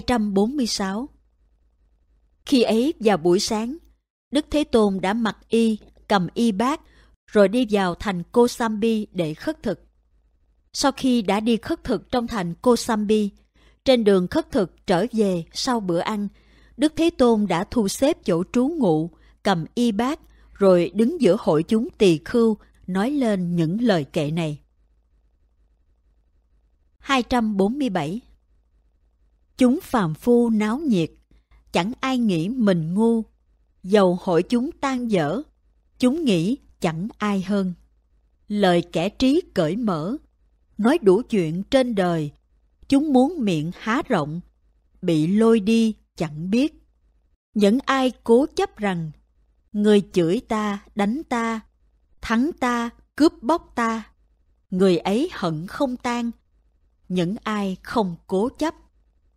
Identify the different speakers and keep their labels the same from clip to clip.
Speaker 1: 246 Khi ấy vào buổi sáng, Đức Thế Tôn đã mặc y, cầm y bát, rồi đi vào thành Kosambi để khất thực. Sau khi đã đi khất thực trong thành Kosambi, trên đường khất thực trở về sau bữa ăn, Đức Thế Tôn đã thu xếp chỗ trú ngụ, cầm y bát, rồi đứng giữa hội chúng tỳ khưu, nói lên những lời kệ này. 247 chúng phàm phu náo nhiệt, chẳng ai nghĩ mình ngu, dầu hội chúng tan dở, chúng nghĩ chẳng ai hơn. Lời kẻ trí cởi mở, nói đủ chuyện trên đời, chúng muốn miệng há rộng, bị lôi đi chẳng biết. Những ai cố chấp rằng, người chửi ta, đánh ta, thắng ta, cướp bóc ta, người ấy hận không tan. Những ai không cố chấp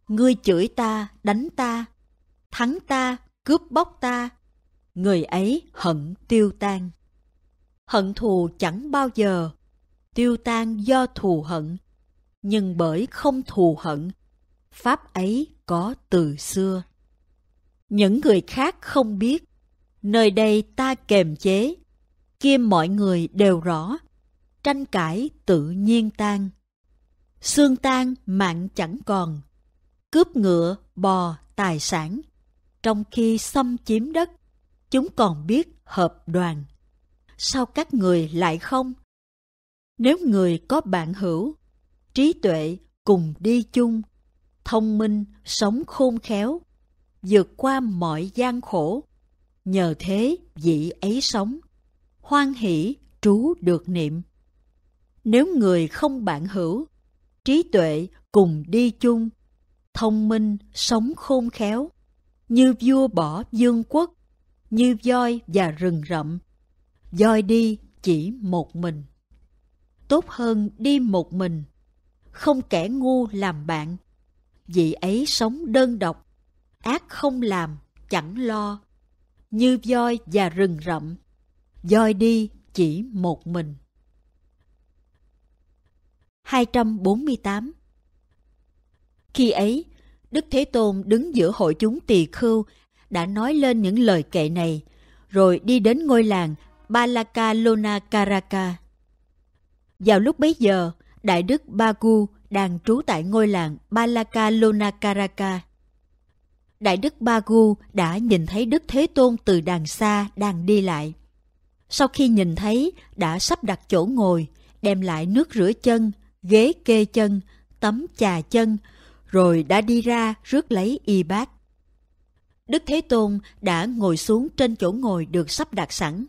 Speaker 1: Ngươi chửi ta, đánh ta, thắng ta, cướp bóc ta. Người ấy hận tiêu tan. Hận thù chẳng bao giờ tiêu tan do thù hận. Nhưng bởi không thù hận, Pháp ấy có từ xưa. Những người khác không biết, nơi đây ta kềm chế, kia mọi người đều rõ, tranh cãi tự nhiên tan. Xương tan mạng chẳng còn, cướp ngựa, bò, tài sản. Trong khi xâm chiếm đất, chúng còn biết hợp đoàn. Sao các người lại không? Nếu người có bạn hữu, trí tuệ cùng đi chung, thông minh, sống khôn khéo, vượt qua mọi gian khổ, nhờ thế vị ấy sống, hoan hỷ trú được niệm. Nếu người không bạn hữu, trí tuệ cùng đi chung, thông minh, sống khôn khéo, như vua bỏ dương quốc, như voi và rừng rậm. Voi đi chỉ một mình. Tốt hơn đi một mình, không kẻ ngu làm bạn. Vị ấy sống đơn độc, ác không làm, chẳng lo. Như voi và rừng rậm, voi đi chỉ một mình. 248 khi ấy, Đức Thế Tôn đứng giữa hội chúng tỳ khưu đã nói lên những lời kệ này, rồi đi đến ngôi làng Balaka Lona Karaka. Vào lúc bấy giờ, Đại đức Bagu đang trú tại ngôi làng Balaka Lona Karaka. Đại đức Bagu đã nhìn thấy Đức Thế Tôn từ đàng xa đang đi lại. Sau khi nhìn thấy, đã sắp đặt chỗ ngồi, đem lại nước rửa chân, ghế kê chân, tấm trà chân, rồi đã đi ra rước lấy y bát. Đức Thế Tôn đã ngồi xuống trên chỗ ngồi được sắp đặt sẵn.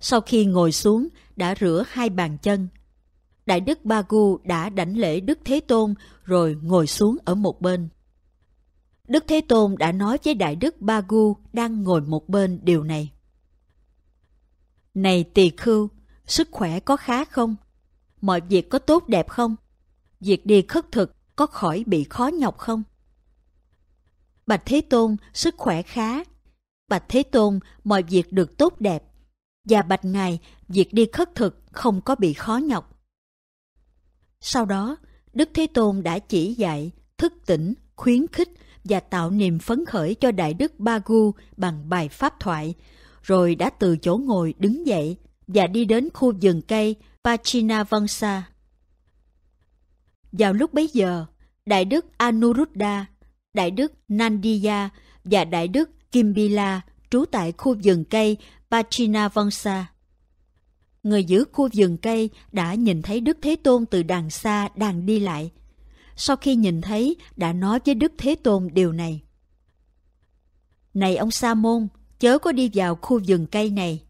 Speaker 1: Sau khi ngồi xuống, đã rửa hai bàn chân. Đại đức Ba Gu đã đảnh lễ Đức Thế Tôn rồi ngồi xuống ở một bên. Đức Thế Tôn đã nói với Đại đức Ba Gu đang ngồi một bên điều này. Này tỳ khưu, sức khỏe có khá không? Mọi việc có tốt đẹp không? Việc đi khất thực có khỏi bị khó nhọc không? Bạch Thế Tôn sức khỏe khá. Bạch Thế Tôn mọi việc được tốt đẹp. Và Bạch Ngài việc đi khất thực không có bị khó nhọc. Sau đó, Đức Thế Tôn đã chỉ dạy, thức tỉnh, khuyến khích và tạo niềm phấn khởi cho Đại Đức Ba Gu bằng bài pháp thoại, rồi đã từ chỗ ngồi đứng dậy và đi đến khu vườn cây Pachinavansa. Vào lúc bấy giờ, Đại đức Anuruddha, Đại đức Nandiya và Đại đức Kimbila trú tại khu vườn cây Pachinavansa. Người giữ khu vườn cây đã nhìn thấy Đức Thế Tôn từ đàng xa đang đi lại. Sau khi nhìn thấy, đã nói với Đức Thế Tôn điều này. Này ông Sa Môn, chớ có đi vào khu vườn cây này.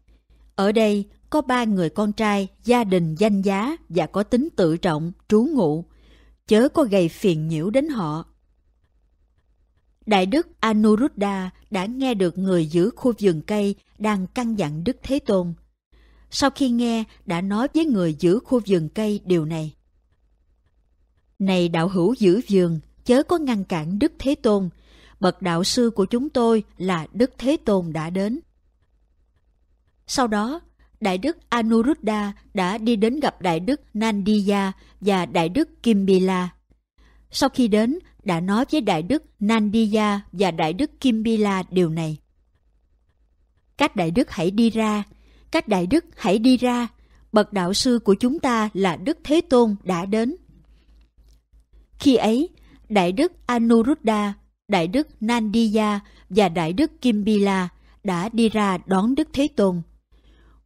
Speaker 1: Ở đây có ba người con trai, gia đình danh giá và có tính tự trọng, trú ngụ – chớ có gây phiền nhiễu đến họ. Đại đức Anuruddha đã nghe được người giữ khu vườn cây đang căn dặn Đức Thế Tôn. Sau khi nghe, đã nói với người giữ khu vườn cây điều này. Này đạo hữu giữ vườn, chớ có ngăn cản Đức Thế Tôn. Bậc đạo sư của chúng tôi là Đức Thế Tôn đã đến. Sau đó, Đại đức Anuruddha đã đi đến gặp Đại đức Nandiya và Đại đức Kimbila. Sau khi đến, đã nói với Đại đức Nandiya và Đại đức Kimbila điều này. Các đại đức hãy đi ra, các đại đức hãy đi ra, bậc đạo sư của chúng ta là Đức Thế Tôn đã đến. Khi ấy, Đại đức Anuruddha, Đại đức Nandiya và Đại đức Kimbila đã đi ra đón Đức Thế Tôn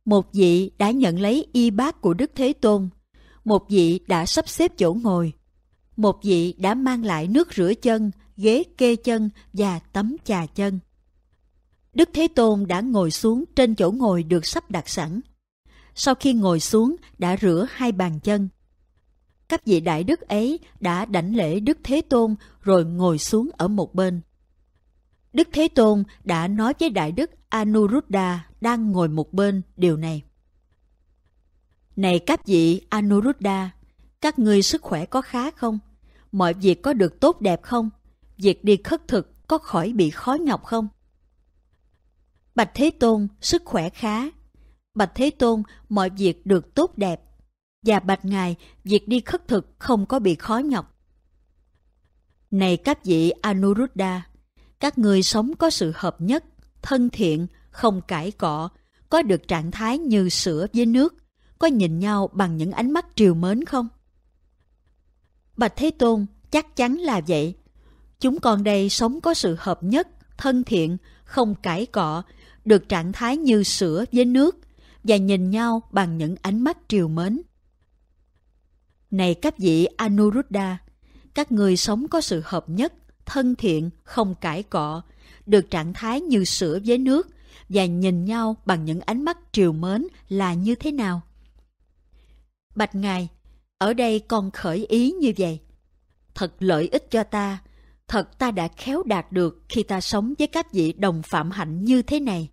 Speaker 1: một vị đã nhận lấy y bát của Đức Thế Tôn, một vị đã sắp xếp chỗ ngồi, một vị đã mang lại nước rửa chân, ghế kê chân và tấm trà chân. Đức Thế Tôn đã ngồi xuống trên chỗ ngồi được sắp đặt sẵn. Sau khi ngồi xuống đã rửa hai bàn chân. Các vị đại đức ấy đã đảnh lễ Đức Thế Tôn rồi ngồi xuống ở một bên. Đức Thế Tôn đã nói với đại đức Anuruddha đang ngồi một bên điều này. Này các vị Anuruddha, các ngươi sức khỏe có khá không? Mọi việc có được tốt đẹp không? Việc đi khất thực có khỏi bị khó nhọc không? Bạch Thế Tôn, sức khỏe khá. Bạch Thế Tôn, mọi việc được tốt đẹp. Và Bạch Ngài, việc đi khất thực không có bị khó nhọc. Này các vị Anuruddha, các người sống có sự hợp nhất, thân thiện, không cãi cọ, có được trạng thái như sữa với nước, có nhìn nhau bằng những ánh mắt triều mến không? Bạch Thế Tôn chắc chắn là vậy. Chúng con đây sống có sự hợp nhất, thân thiện, không cãi cọ, được trạng thái như sữa với nước và nhìn nhau bằng những ánh mắt triều mến. Này các vị Anuruddha, các người sống có sự hợp nhất, thân thiện, không cãi cọ, được trạng thái như sữa với nước và nhìn nhau bằng những ánh mắt triều mến là như thế nào. Bạch Ngài, ở đây con khởi ý như vậy. Thật lợi ích cho ta, thật ta đã khéo đạt được khi ta sống với các vị đồng phạm hạnh như thế này.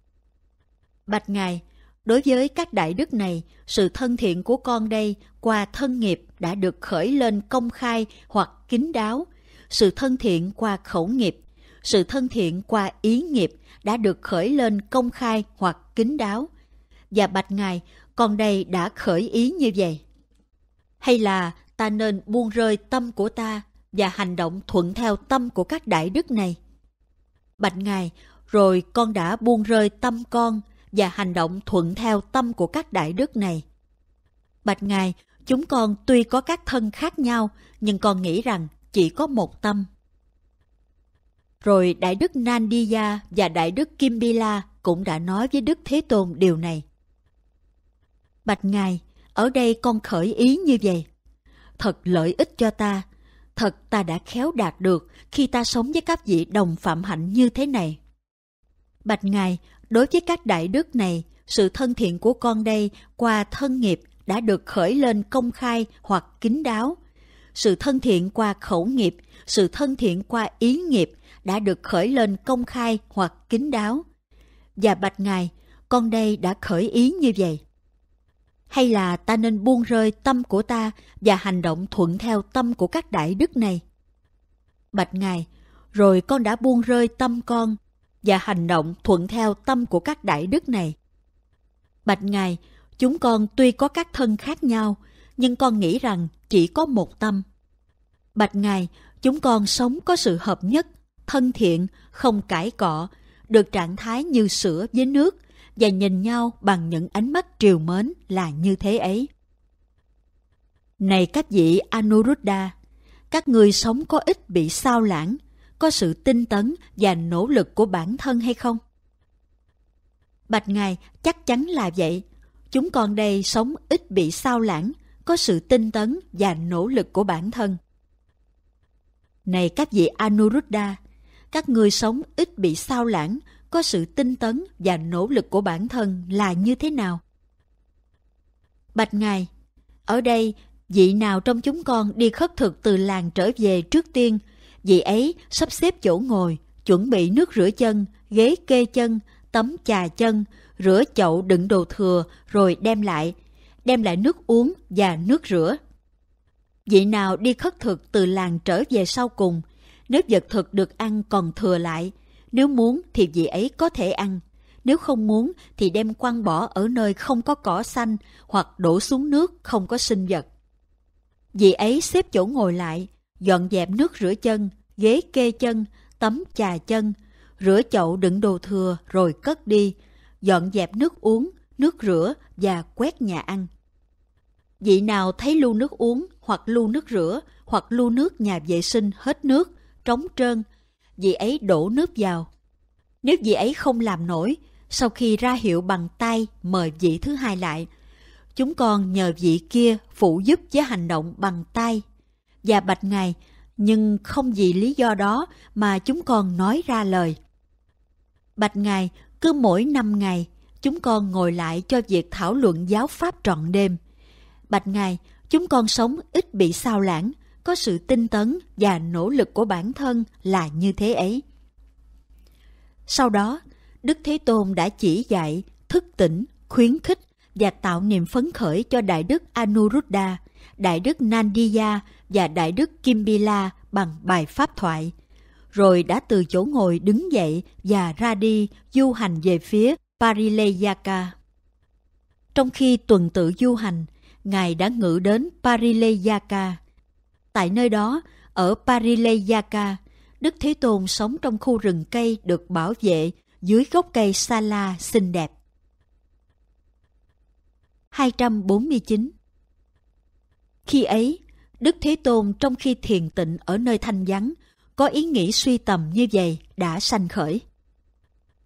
Speaker 1: Bạch Ngài, đối với các đại đức này, sự thân thiện của con đây qua thân nghiệp đã được khởi lên công khai hoặc kín đáo, sự thân thiện qua khẩu nghiệp sự thân thiện qua ý nghiệp đã được khởi lên công khai hoặc kín đáo. Và bạch ngài, con đây đã khởi ý như vậy. Hay là ta nên buông rơi tâm của ta và hành động thuận theo tâm của các đại đức này? Bạch ngài, rồi con đã buông rơi tâm con và hành động thuận theo tâm của các đại đức này. Bạch ngài, chúng con tuy có các thân khác nhau, nhưng con nghĩ rằng chỉ có một tâm. Rồi Đại Đức Nandiya và Đại Đức Kimbila cũng đã nói với Đức Thế Tôn điều này. Bạch Ngài, ở đây con khởi ý như vậy. Thật lợi ích cho ta, thật ta đã khéo đạt được khi ta sống với các vị đồng phạm hạnh như thế này. Bạch Ngài, đối với các đại đức này, sự thân thiện của con đây qua thân nghiệp đã được khởi lên công khai hoặc kín đáo. Sự thân thiện qua khẩu nghiệp, sự thân thiện qua ý nghiệp đã được khởi lên công khai hoặc kín đáo. Và bạch ngài, con đây đã khởi ý như vậy. Hay là ta nên buông rơi tâm của ta và hành động thuận theo tâm của các đại đức này? Bạch ngài, rồi con đã buông rơi tâm con và hành động thuận theo tâm của các đại đức này. Bạch ngài, chúng con tuy có các thân khác nhau, nhưng con nghĩ rằng chỉ có một tâm. Bạch Ngài, chúng con sống có sự hợp nhất thân thiện, không cãi cọ, được trạng thái như sữa với nước và nhìn nhau bằng những ánh mắt triều mến là như thế ấy. Này các vị Anuruddha, các người sống có ít bị sao lãng, có sự tinh tấn và nỗ lực của bản thân hay không? Bạch Ngài chắc chắn là vậy. Chúng con đây sống ít bị sao lãng, có sự tinh tấn và nỗ lực của bản thân. Này các vị Anuruddha, các người sống ít bị sao lãng, có sự tinh tấn và nỗ lực của bản thân là như thế nào? Bạch Ngài Ở đây, vị nào trong chúng con đi khất thực từ làng trở về trước tiên, vị ấy sắp xếp chỗ ngồi, chuẩn bị nước rửa chân, ghế kê chân, tấm chà chân, rửa chậu đựng đồ thừa rồi đem lại, đem lại nước uống và nước rửa. Vị nào đi khất thực từ làng trở về sau cùng, nếu vật thực được ăn còn thừa lại, nếu muốn thì vị ấy có thể ăn. Nếu không muốn thì đem quăng bỏ ở nơi không có cỏ xanh hoặc đổ xuống nước không có sinh vật. Vị ấy xếp chỗ ngồi lại, dọn dẹp nước rửa chân, ghế kê chân, tấm chà chân, rửa chậu đựng đồ thừa rồi cất đi, dọn dẹp nước uống, nước rửa và quét nhà ăn. Vị nào thấy lu nước uống hoặc lu nước rửa hoặc lu nước nhà vệ sinh hết nước trống trơn, dì ấy đổ nước vào. Nếu dì ấy không làm nổi, sau khi ra hiệu bằng tay mời vị thứ hai lại, chúng con nhờ vị kia phụ giúp với hành động bằng tay. Và bạch ngài, nhưng không vì lý do đó mà chúng con nói ra lời. Bạch ngài, cứ mỗi năm ngày, chúng con ngồi lại cho việc thảo luận giáo pháp trọn đêm. Bạch ngài, chúng con sống ít bị sao lãng, có sự tinh tấn và nỗ lực của bản thân là như thế ấy. Sau đó, Đức Thế Tôn đã chỉ dạy, thức tỉnh, khuyến khích và tạo niềm phấn khởi cho Đại đức Anuruddha, Đại đức Nandiya và Đại đức Kimbila bằng bài pháp thoại. Rồi đã từ chỗ ngồi đứng dậy và ra đi du hành về phía Parileyaka. Trong khi tuần tự du hành, Ngài đã ngự đến Parileyaka, Tại nơi đó, ở Parileyaka, Đức Thế Tôn sống trong khu rừng cây được bảo vệ dưới gốc cây Sala xinh đẹp. 249 Khi ấy, Đức Thế Tôn trong khi thiền tịnh ở nơi thanh vắng, có ý nghĩ suy tầm như vậy đã sanh khởi.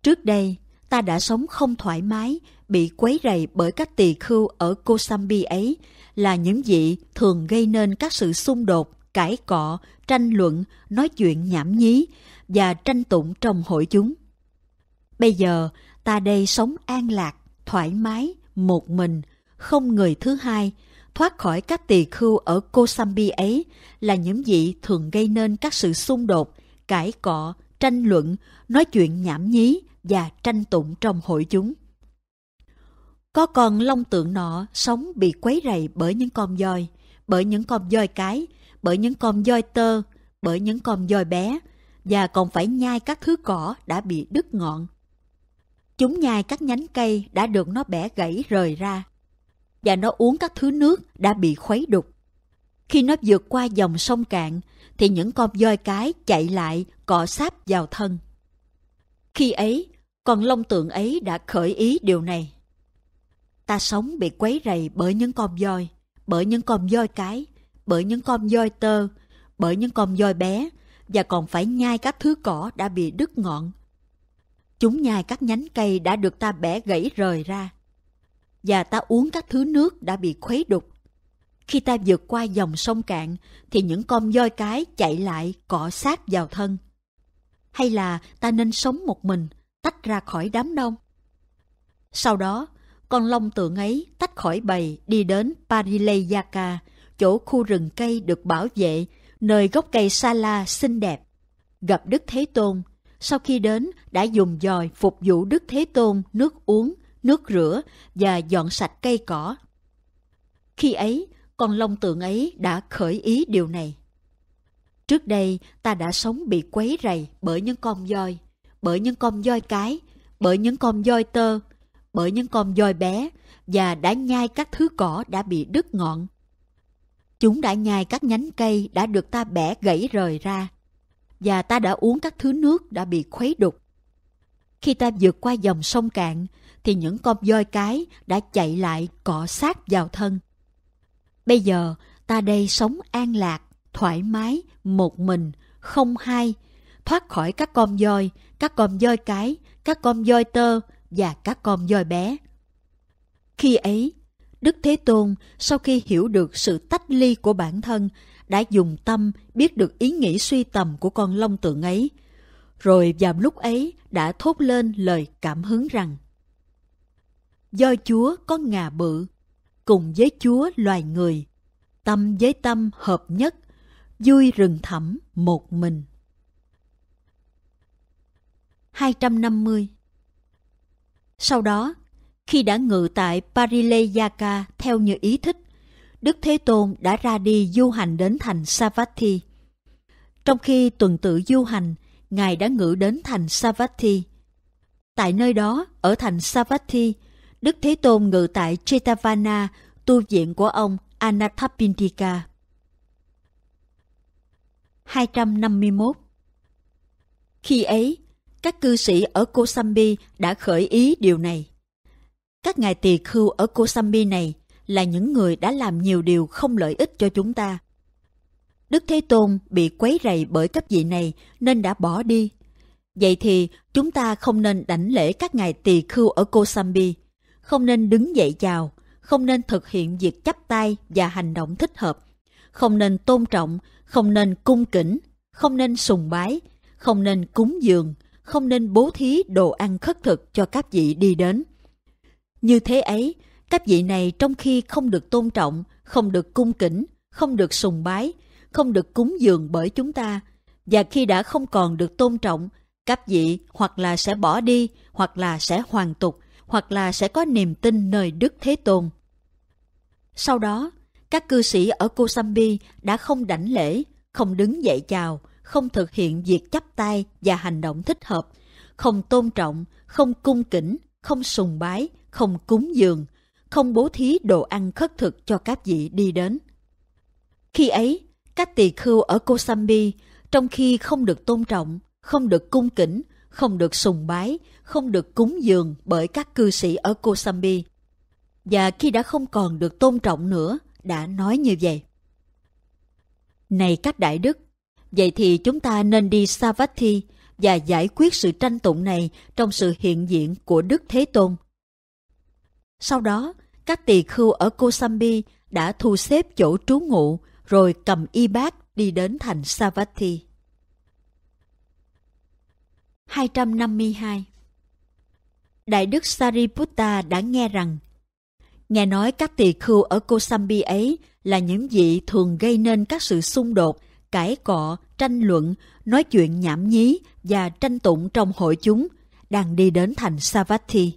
Speaker 1: Trước đây, ta đã sống không thoải mái, bị quấy rầy bởi các tỳ khưu ở Kosambi ấy là những vị thường gây nên các sự xung đột, cãi cọ, tranh luận, nói chuyện nhảm nhí và tranh tụng trong hội chúng. Bây giờ, ta đây sống an lạc, thoải mái, một mình, không người thứ hai, thoát khỏi các tỳ khưu ở Kosambi ấy là những vị thường gây nên các sự xung đột, cãi cọ, tranh luận, nói chuyện nhảm nhí và tranh tụng trong hội chúng. Có con long tượng nọ sống bị quấy rầy bởi những con voi, bởi những con voi cái, bởi những con voi tơ, bởi những con voi bé, và còn phải nhai các thứ cỏ đã bị đứt ngọn. Chúng nhai các nhánh cây đã được nó bẻ gãy rời ra, và nó uống các thứ nước đã bị khuấy đục. Khi nó vượt qua dòng sông cạn, thì những con voi cái chạy lại cọ sáp vào thân. Khi ấy, con long tượng ấy đã khởi ý điều này ta sống bị quấy rầy bởi những con voi, bởi những con voi cái, bởi những con voi tơ, bởi những con voi bé và còn phải nhai các thứ cỏ đã bị đứt ngọn. Chúng nhai các nhánh cây đã được ta bẻ gãy rời ra và ta uống các thứ nước đã bị khuấy đục. Khi ta vượt qua dòng sông cạn thì những con voi cái chạy lại cọ sát vào thân. Hay là ta nên sống một mình, tách ra khỏi đám đông? Sau đó, con long tượng ấy tách khỏi bầy đi đến Parileyaka, chỗ khu rừng cây được bảo vệ, nơi gốc cây sala xinh đẹp. Gặp Đức Thế Tôn, sau khi đến đã dùng dòi phục vụ Đức Thế Tôn nước uống, nước rửa và dọn sạch cây cỏ. Khi ấy, con long tượng ấy đã khởi ý điều này. Trước đây ta đã sống bị quấy rầy bởi những con voi, bởi những con voi cái, bởi những con voi tơ bởi những con voi bé và đã nhai các thứ cỏ đã bị đứt ngọn. Chúng đã nhai các nhánh cây đã được ta bẻ gãy rời ra và ta đã uống các thứ nước đã bị khuấy đục. Khi ta vượt qua dòng sông cạn thì những con voi cái đã chạy lại cọ sát vào thân. Bây giờ ta đây sống an lạc, thoải mái, một mình, không hai, thoát khỏi các con voi, các con voi cái, các con voi tơ và các con voi bé. Khi ấy, Đức Thế Tôn sau khi hiểu được sự tách ly của bản thân đã dùng tâm biết được ý nghĩ suy tầm của con long tượng ấy, rồi vào lúc ấy đã thốt lên lời cảm hứng rằng Do Chúa có ngà bự, cùng với Chúa loài người, tâm với tâm hợp nhất, vui rừng thẳm một mình. 250 sau đó, khi đã ngự tại Parileyaka theo như ý thích, Đức Thế Tôn đã ra đi du hành đến thành Savatthi. Trong khi tuần tự du hành, Ngài đã ngự đến thành Savatthi. Tại nơi đó, ở thành Savatthi, Đức Thế Tôn ngự tại Chetavana, tu viện của ông Anathapindika. 251 Khi ấy, các cư sĩ ở Kosambi đã khởi ý điều này. Các ngài tỳ khưu ở Kosambi này là những người đã làm nhiều điều không lợi ích cho chúng ta. Đức Thế Tôn bị quấy rầy bởi cấp vị này nên đã bỏ đi. Vậy thì chúng ta không nên đảnh lễ các ngài tỳ khưu ở Kosambi, không nên đứng dậy chào, không nên thực hiện việc chắp tay và hành động thích hợp, không nên tôn trọng, không nên cung kính, không nên sùng bái, không nên cúng dường, không nên bố thí đồ ăn khất thực cho các vị đi đến. Như thế ấy, các vị này trong khi không được tôn trọng, không được cung kính, không được sùng bái, không được cúng dường bởi chúng ta, và khi đã không còn được tôn trọng, các vị hoặc là sẽ bỏ đi, hoặc là sẽ hoàn tục, hoặc là sẽ có niềm tin nơi Đức Thế Tôn. Sau đó, các cư sĩ ở Kosambi đã không đảnh lễ, không đứng dậy chào, không thực hiện việc chắp tay và hành động thích hợp, không tôn trọng, không cung kính, không sùng bái, không cúng dường, không bố thí đồ ăn khất thực cho các vị đi đến. Khi ấy, các tỳ khưu ở Kosambi, trong khi không được tôn trọng, không được cung kính, không được sùng bái, không được cúng dường bởi các cư sĩ ở Kosambi. Và khi đã không còn được tôn trọng nữa, đã nói như vậy. Này các đại đức, Vậy thì chúng ta nên đi Savatthi và giải quyết sự tranh tụng này trong sự hiện diện của Đức Thế Tôn. Sau đó, các tỳ khưu ở Kosambi đã thu xếp chỗ trú ngụ rồi cầm y bát đi đến thành Savatthi. 252 Đại đức Sariputta đã nghe rằng Nghe nói các tỳ khưu ở Kosambi ấy là những vị thường gây nên các sự xung đột cãi cọ, tranh luận, nói chuyện nhảm nhí và tranh tụng trong hội chúng, đang đi đến thành Savatthi.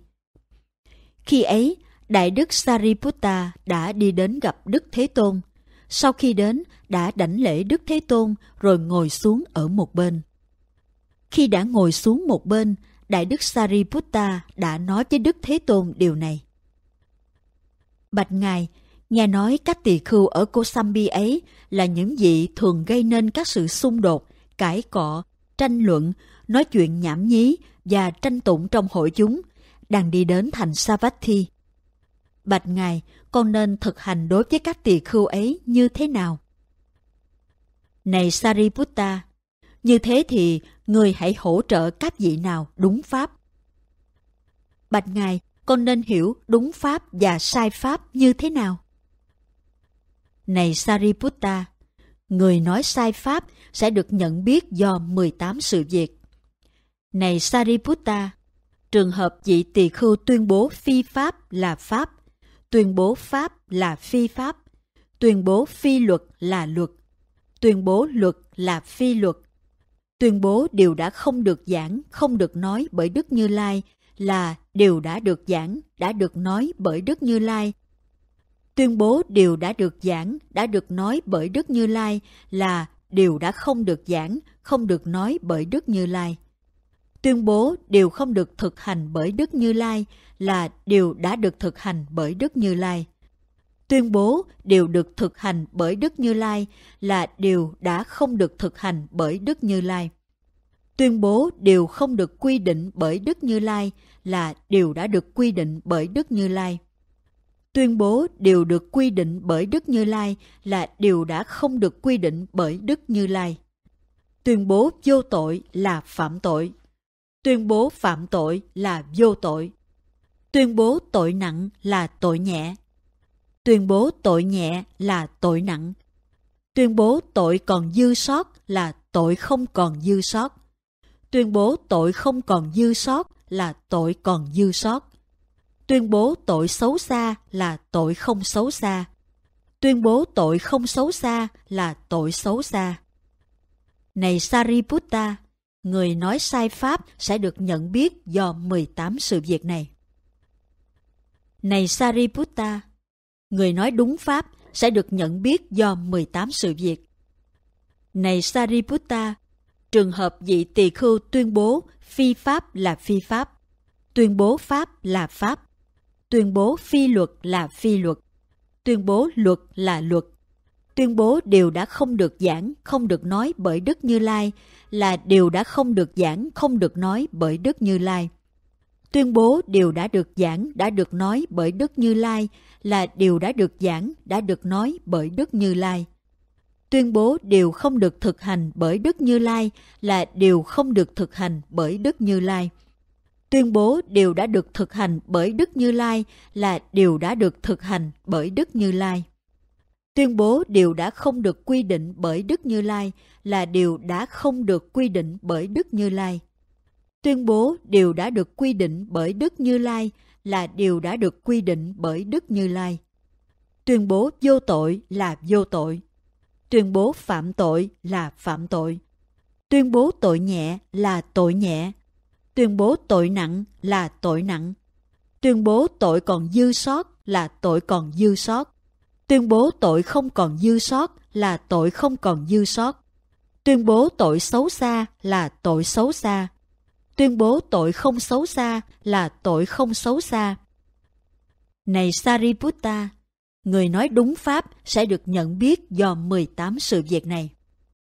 Speaker 1: Khi ấy, Đại đức Sariputta đã đi đến gặp Đức Thế Tôn. Sau khi đến, đã đảnh lễ Đức Thế Tôn rồi ngồi xuống ở một bên. Khi đã ngồi xuống một bên, Đại đức Sariputta đã nói với Đức Thế Tôn điều này. Bạch Ngài, Nghe nói các tỳ khưu ở Kosambi ấy là những vị thường gây nên các sự xung đột, cãi cọ, tranh luận, nói chuyện nhảm nhí và tranh tụng trong hội chúng, đang đi đến thành Savatthi. Bạch Ngài, con nên thực hành đối với các tỳ khưu ấy như thế nào? Này Sariputta, như thế thì người hãy hỗ trợ các vị nào đúng pháp. Bạch Ngài, con nên hiểu đúng pháp và sai pháp như thế nào? Này Sariputta, người nói sai pháp sẽ được nhận biết do 18 sự việc. Này Sariputta, trường hợp vị tỳ khưu tuyên bố phi pháp là pháp, tuyên bố pháp là phi pháp, tuyên bố phi luật là luật, tuyên bố luật là phi luật, tuyên bố điều đã không được giảng, không được nói bởi Đức Như Lai là điều đã được giảng, đã được nói bởi Đức Như Lai tuyên bố điều đã được giảng, đã được nói bởi Đức Như Lai là điều đã không được giảng, không được nói bởi Đức Như Lai. Tuyên bố điều không được thực hành bởi Đức Như Lai là điều đã được thực hành bởi Đức Như Lai. Tuyên bố điều được thực hành bởi Đức Như Lai là điều đã không được thực hành bởi Đức Như Lai. Tuyên bố điều không được quy định bởi Đức Như Lai là điều đã được quy định bởi Đức Như Lai tuyên bố điều được quy định bởi Đức Như Lai là điều đã không được quy định bởi Đức Như Lai. Tuyên bố vô tội là phạm tội. Tuyên bố phạm tội là vô tội. Tuyên bố tội nặng là tội nhẹ. Tuyên bố tội nhẹ là tội nặng. Tuyên bố tội còn dư sót là tội không còn dư sót. Tuyên bố tội không còn dư sót là tội còn dư sót tuyên bố tội xấu xa là tội không xấu xa tuyên bố tội không xấu xa là tội xấu xa này sariputta người nói sai pháp sẽ được nhận biết do 18 sự việc này này sariputta người nói đúng pháp sẽ được nhận biết do 18 sự việc này sariputta trường hợp vị tỳ khưu tuyên bố phi pháp là phi pháp tuyên bố pháp là pháp tuyên bố phi luật là phi luật, tuyên bố luật là luật. Tuyên bố điều đã không được giảng, không được nói bởi Đức Như Lai là điều đã không được giảng, không được nói bởi Đức Như Lai. Tuyên bố điều đã được giảng, đã được nói bởi Đức Như Lai là điều đã được giảng, đã được nói bởi Đức Như Lai. Tuyên bố điều không được thực hành bởi Đức Như Lai là điều không được thực hành bởi Đức Như Lai tuyên bố điều đã được thực hành bởi Đức Như Lai là điều đã được thực hành bởi Đức Như Lai. Tuyên bố điều đã không được quy định bởi Đức Như Lai là điều đã không được quy định bởi Đức Như Lai. Tuyên bố điều đã được quy định bởi Đức Như Lai là điều đã được quy định bởi Đức Như Lai. Tuyên bố vô tội là vô tội. Tuyên bố phạm tội là phạm tội. Tuyên bố tội nhẹ là tội nhẹ tuyên bố tội nặng là tội nặng. Tuyên bố tội còn dư sót là tội còn dư sót. Tuyên bố tội không còn dư sót là tội không còn dư sót. Tuyên bố tội xấu xa là tội xấu xa. Tuyên bố tội không xấu xa là tội không xấu xa. Này Sariputta, người nói đúng Pháp sẽ được nhận biết do 18 sự việc này.